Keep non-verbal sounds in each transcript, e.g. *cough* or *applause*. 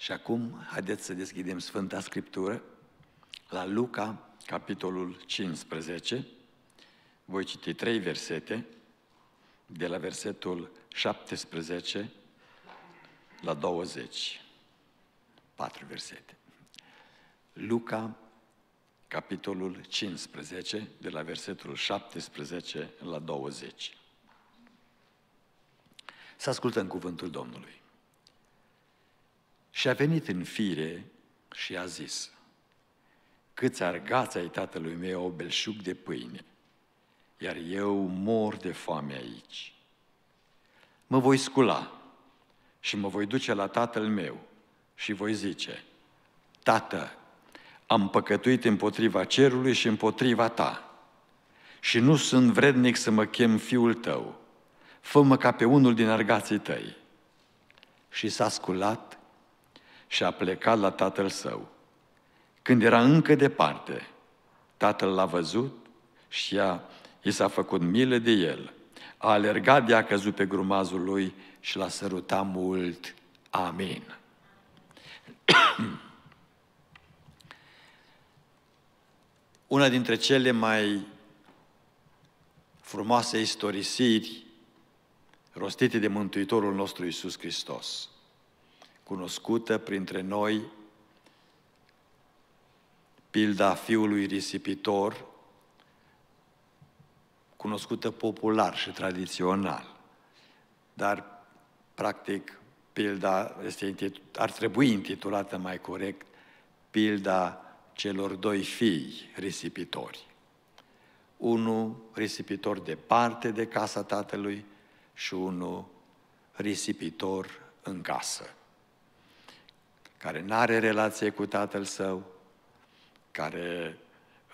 Și acum, haideți să deschidem Sfânta Scriptură la Luca, capitolul 15. Voi citi trei versete, de la versetul 17 la 20. Patru versete. Luca, capitolul 15, de la versetul 17 la 20. Să ascultăm cuvântul Domnului. Și a venit în fire și a zis, Câți argați ai tatălui meu o belșug de pâine, iar eu mor de foame aici. Mă voi scula și mă voi duce la tatăl meu și voi zice, Tată, am păcătuit împotriva cerului și împotriva ta și nu sunt vrednic să mă chem fiul tău. Fă-mă ca pe unul din argații tăi. Și s-a sculat și a plecat la tatăl său. Când era încă departe, tatăl l-a văzut și a, i s-a făcut milă de el. A alergat de a căzut pe grumazul lui și l-a sărutat mult. Amin. *clears throat* Una dintre cele mai frumoase istorisiri rostite de Mântuitorul nostru Iisus Hristos cunoscută printre noi, pilda fiului risipitor, cunoscută popular și tradițional. Dar, practic, pilda este ar trebui intitulată mai corect pilda celor doi fii risipitori. Unul risipitor departe de casa tatălui și unul risipitor în casă care nu are relație cu tatăl său, care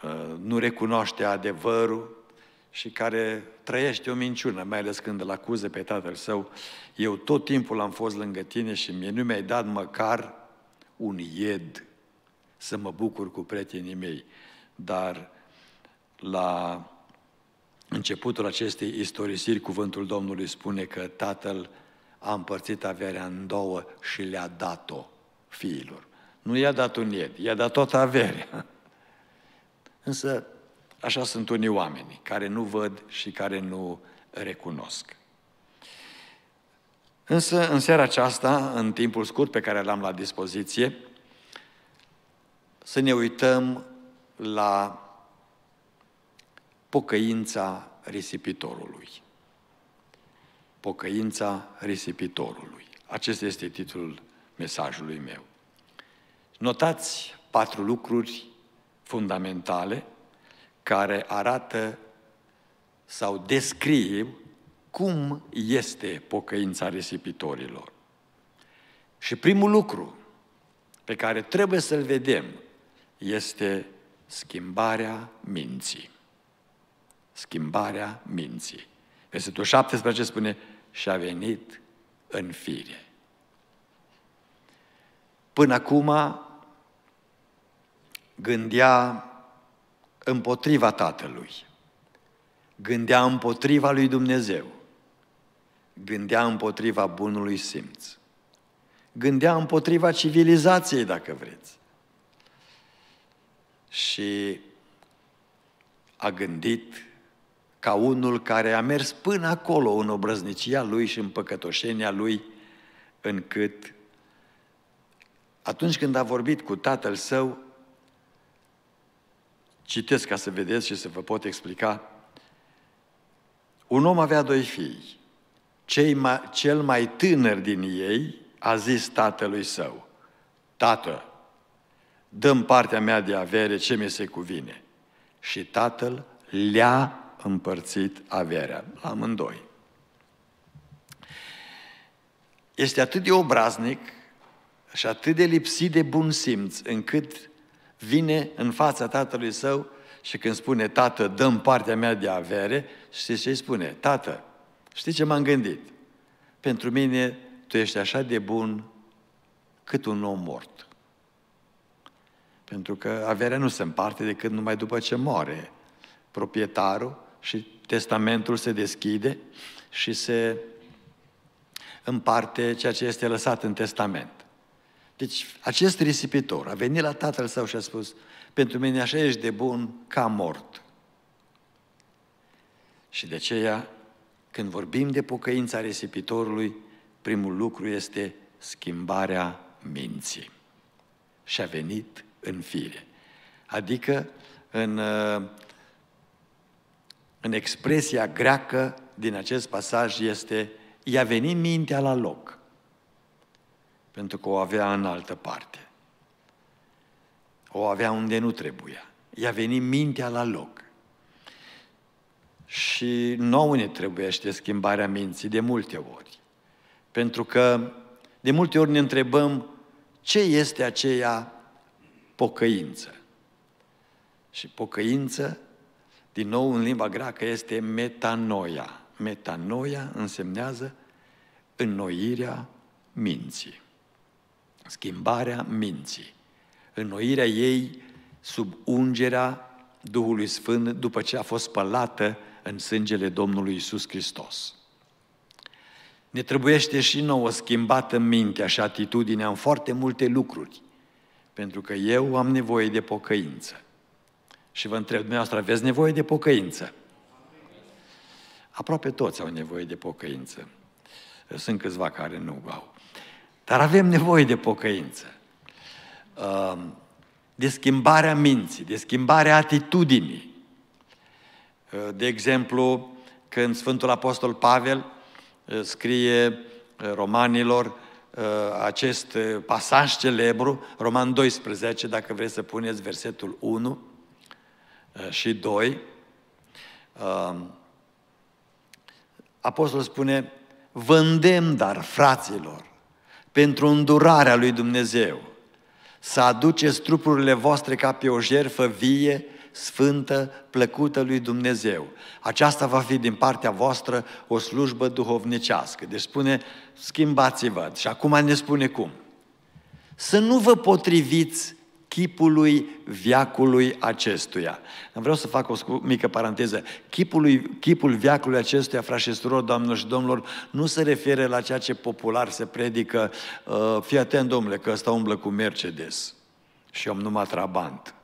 uh, nu recunoaște adevărul și care trăiește o minciună, mai ales când îl acuză pe tatăl său, eu tot timpul am fost lângă tine și mie nu mi-ai dat măcar un ied să mă bucur cu prietenii mei. Dar la începutul acestei istorisiri, cuvântul Domnului spune că tatăl a împărțit averea în două și le-a dat-o fiilor. Nu i-a dat un ied, i-a dat toată averea. *laughs* Însă, așa sunt unii oameni care nu văd și care nu recunosc. Însă, în seara aceasta, în timpul scurt pe care l-am la dispoziție, să ne uităm la pocăința risipitorului. Pocăința risipitorului. Acesta este titlul mesajului meu. Notați patru lucruri fundamentale care arată sau descrie cum este pocăința risipitorilor. Și primul lucru pe care trebuie să-l vedem este schimbarea minții. Schimbarea minții. Versetul 17 spune, și a venit în fire. Până acum gândea împotriva tatălui, gândea împotriva lui Dumnezeu, gândea împotriva bunului simț, gândea împotriva civilizației, dacă vreți. Și a gândit ca unul care a mers până acolo în obrăznicia lui și în păcătoșenia lui, încât atunci când a vorbit cu tatăl său, citesc ca să vedeți și să vă pot explica, un om avea doi fii. Cei ma, cel mai tânăr din ei a zis tatălui său, Tată, dăm partea mea de avere ce mi se cuvine. Și tatăl le-a împărțit averea la amândoi. Este atât de obraznic și atât de lipsit de bun simț, încât vine în fața tatălui său și când spune, tată, dăm partea mea de avere, știți ce îi spune? Tată, știi ce m-am gândit? Pentru mine tu ești așa de bun cât un om mort. Pentru că averea nu se împarte decât numai după ce moare proprietarul și testamentul se deschide și se împarte ceea ce este lăsat în testament. Deci acest risipitor a venit la tatăl său și a spus, pentru mine așa ești de bun ca mort. Și de aceea, când vorbim de pocăința risipitorului, primul lucru este schimbarea minții. Și a venit în fire. Adică în, uh, în expresia greacă din acest pasaj este i-a venit mintea la loc pentru că o avea în altă parte. O avea unde nu trebuia. I-a venit mintea la loc. Și nouă ne trebuiește schimbarea minții de multe ori. Pentru că de multe ori ne întrebăm ce este aceea pocăință. Și pocăință, din nou în limba greacă, este metanoia. Metanoia însemnează înnoirea minții schimbarea minții, înnoirea ei sub ungerea Duhului Sfânt după ce a fost spălată în sângele Domnului Isus Hristos. Ne trebuiește și nouă schimbată mintea și atitudinea în foarte multe lucruri, pentru că eu am nevoie de pocăință. Și vă întreb, dumneavoastră, aveți nevoie de pocăință? Aproape toți au nevoie de pocăință. Sunt câțiva care nu au. Dar avem nevoie de pocăință, ehm, de schimbarea minții, de schimbarea atitudinii. Ehm, de exemplu, când Sfântul Apostol Pavel ehm, scrie romanilor acest pasaj celebru, Roman 12, dacă vreți să puneți versetul 1 și 2, Apostol spune, vândem dar, fraților, pentru îndurarea lui Dumnezeu, să aduceți trupurile voastre ca pe o jerfă vie, sfântă, plăcută lui Dumnezeu. Aceasta va fi din partea voastră o slujbă duhovnicească. Deci spune, schimbați-vă. Și acum ne spune cum. Să nu vă potriviți chipului viacului acestuia. Vreau să fac o mică paranteză. Chipului, chipul viacului acestuia, frați și surori, doamnelor și domnilor, nu se refere la ceea ce popular se predică, uh, fii atent, domnule, că ăsta umblă cu Mercedes și om numai trabant.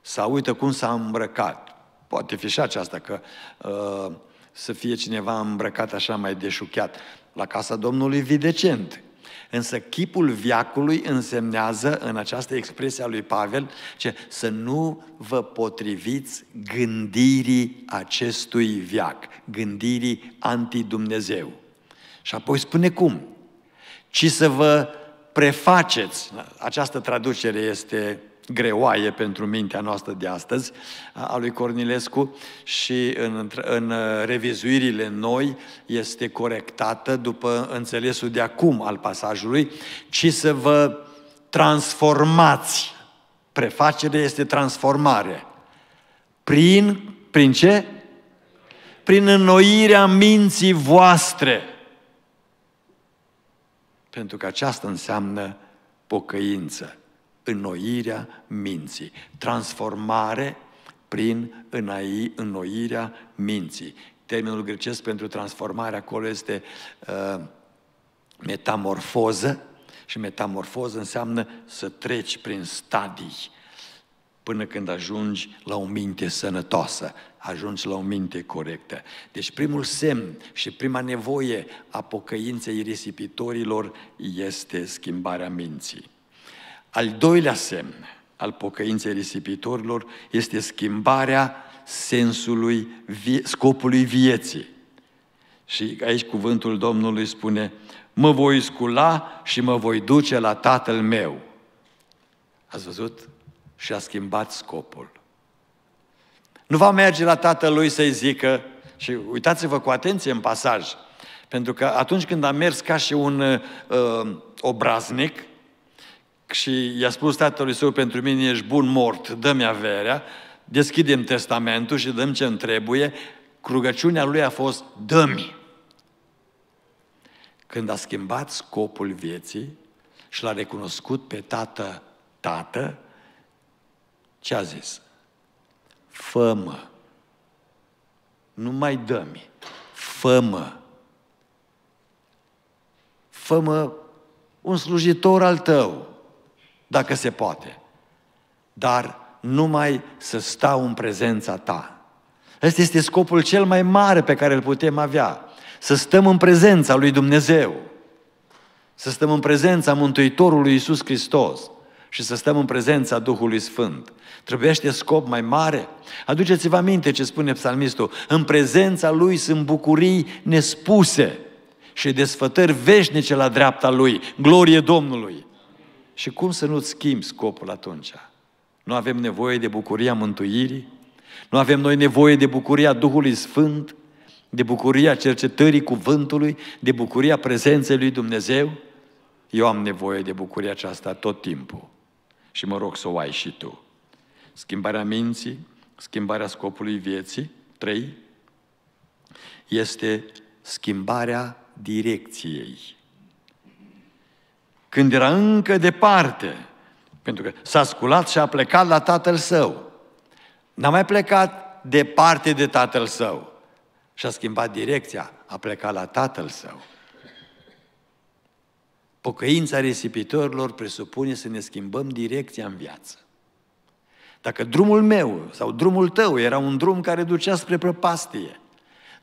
Sau uită cum s-a îmbrăcat. Poate fi și aceasta, că uh, să fie cineva îmbrăcat așa mai deșuchiat. La casa Domnului, videcent. Însă chipul viacului însemnează, în această expresie a lui Pavel, ce să nu vă potriviți gândirii acestui viac, gândirii dumnezeu Și apoi spune cum? Ci să vă prefaceți, această traducere este greoaie pentru mintea noastră de astăzi, a lui Cornilescu, și în, în uh, revizuirile noi este corectată după înțelesul de acum al pasajului, ci să vă transformați. Prefacerea este transformare. Prin, prin ce? Prin înnoirea minții voastre. Pentru că aceasta înseamnă pocăință înnoirea minții. Transformare prin înai, înnoirea minții. Termenul grecesc pentru transformare acolo este uh, metamorfoză și metamorfoză înseamnă să treci prin stadii până când ajungi la o minte sănătoasă, ajungi la o minte corectă. Deci primul semn și prima nevoie a pocăinței risipitorilor este schimbarea minții. Al doilea semn al pocăinței risipitorilor este schimbarea sensului, scopului vieții. Și aici cuvântul Domnului spune, mă voi scula și mă voi duce la tatăl meu. Ați văzut? Și a schimbat scopul. Nu va merge la tatăl lui să-i zică, și uitați-vă cu atenție în pasaj, pentru că atunci când a mers ca și un uh, uh obraznic, și i-a spus tatălui său, pentru mine ești bun mort, dă-mi averea, deschidem testamentul și dăm ce-mi trebuie, rugăciunea lui a fost, dă-mi. Când a schimbat scopul vieții și l-a recunoscut pe tată, tată, ce a zis? Fămă! Nu mai dă-mi. Fămă! un slujitor al tău dacă se poate. Dar numai să stau în prezența ta. Ăsta este scopul cel mai mare pe care îl putem avea. Să stăm în prezența lui Dumnezeu. Să stăm în prezența Mântuitorului Iisus Hristos și să stăm în prezența Duhului Sfânt. Trebuiește scop mai mare? Aduceți-vă aminte ce spune psalmistul. În prezența lui sunt bucurii nespuse și desfătări veșnice la dreapta lui. Glorie Domnului! Și cum să nu-ți schimbi scopul atunci? Nu avem nevoie de bucuria mântuirii? Nu avem noi nevoie de bucuria Duhului Sfânt? De bucuria cercetării cuvântului? De bucuria prezenței lui Dumnezeu? Eu am nevoie de bucuria aceasta tot timpul. Și mă rog să o ai și tu. Schimbarea minții, schimbarea scopului vieții, trei, este schimbarea direcției când era încă departe, pentru că s-a sculat și a plecat la tatăl său. N-a mai plecat departe de tatăl său. Și-a schimbat direcția, a plecat la tatăl său. Pocăința risipitorilor presupune să ne schimbăm direcția în viață. Dacă drumul meu sau drumul tău era un drum care ducea spre prăpastie,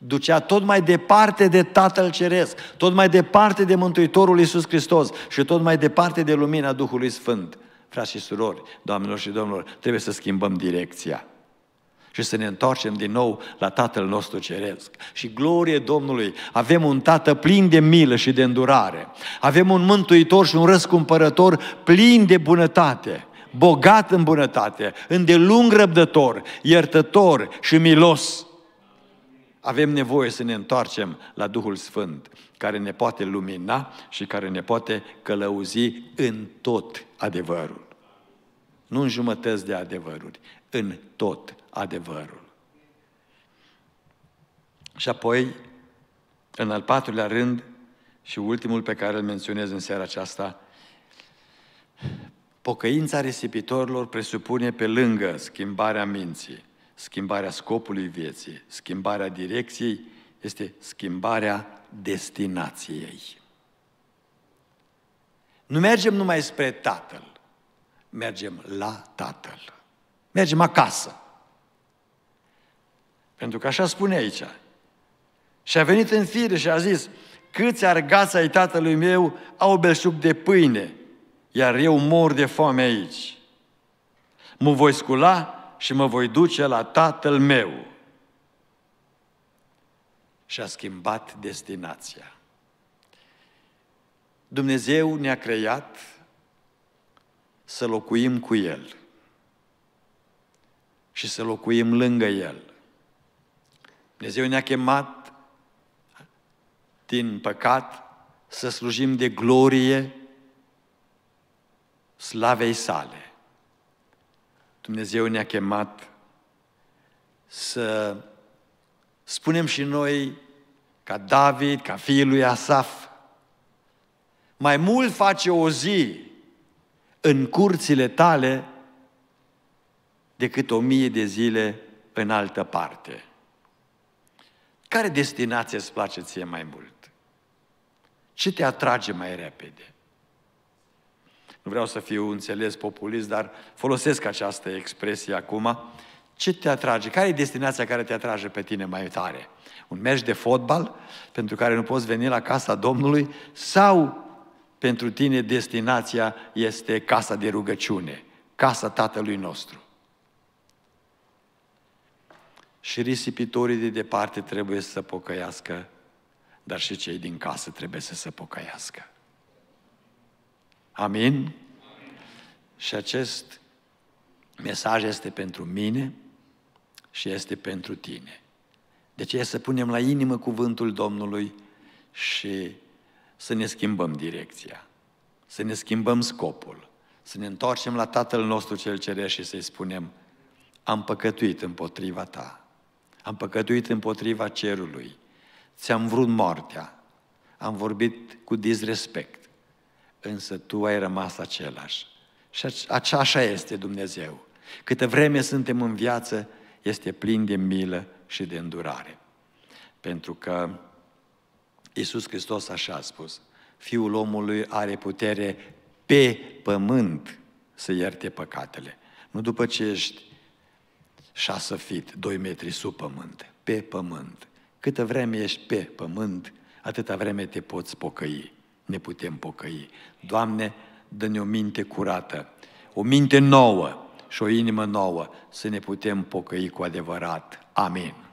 ducea tot mai departe de Tatăl Ceresc, tot mai departe de Mântuitorul Iisus Hristos și tot mai departe de lumina Duhului Sfânt. Frați și surori, doamnelor și domnilor, trebuie să schimbăm direcția și să ne întoarcem din nou la Tatăl nostru Ceresc. Și glorie Domnului, avem un Tată plin de milă și de îndurare, avem un Mântuitor și un Răscumpărător plin de bunătate, bogat în bunătate, îndelung răbdător, iertător și milos. Avem nevoie să ne întoarcem la Duhul Sfânt, care ne poate lumina și care ne poate călăuzi în tot adevărul. Nu în jumătăți de adevăruri, în tot adevărul. Și apoi, în al patrulea rând, și ultimul pe care îl menționez în seara aceasta, pocăința risipitorilor presupune pe lângă schimbarea minții, schimbarea scopului vieții, schimbarea direcției, este schimbarea destinației. Nu mergem numai spre Tatăl, mergem la Tatăl. Mergem acasă. Pentru că așa spune aici. Și a venit în fire și a zis, câți argați ai tatălui meu au belșug de pâine, iar eu mor de foame aici. Mă voi scula și mă voi duce la tatăl meu. Și a schimbat destinația. Dumnezeu ne-a creat să locuim cu El și să locuim lângă El. Dumnezeu ne-a chemat din păcat să slujim de glorie slavei sale. Dumnezeu ne-a chemat să spunem și noi, ca David, ca fiul lui Asaf, mai mult face o zi în curțile tale decât o mie de zile în altă parte. Care destinație îți place ție mai mult? Ce te atrage mai repede? nu vreau să fiu înțeles populist, dar folosesc această expresie acum. Ce te atrage? Care e destinația care te atrage pe tine mai tare? Un meci de fotbal pentru care nu poți veni la casa Domnului sau pentru tine destinația este casa de rugăciune, casa Tatălui nostru? Și risipitorii de departe trebuie să pocăiască, dar și cei din casă trebuie să se pocăiască. Amin? Amin? Și acest mesaj este pentru mine și este pentru tine. Deci e să punem la inimă cuvântul Domnului și să ne schimbăm direcția, să ne schimbăm scopul, să ne întoarcem la Tatăl nostru cel Ceresc și să-i spunem am păcătuit împotriva ta, am păcătuit împotriva cerului, ți-am vrut moartea, am vorbit cu disrespect, însă tu ai rămas același. Și așa este Dumnezeu. Câtă vreme suntem în viață, este plin de milă și de îndurare. Pentru că Iisus Hristos așa a spus, Fiul omului are putere pe pământ să ierte păcatele. Nu după ce ești șase fit, doi metri sub pământ, pe pământ. Câtă vreme ești pe pământ, atâta vreme te poți pocăi ne putem pocăi. Doamne, dă-ne o minte curată, o minte nouă și o inimă nouă să ne putem pocăi cu adevărat. Amin.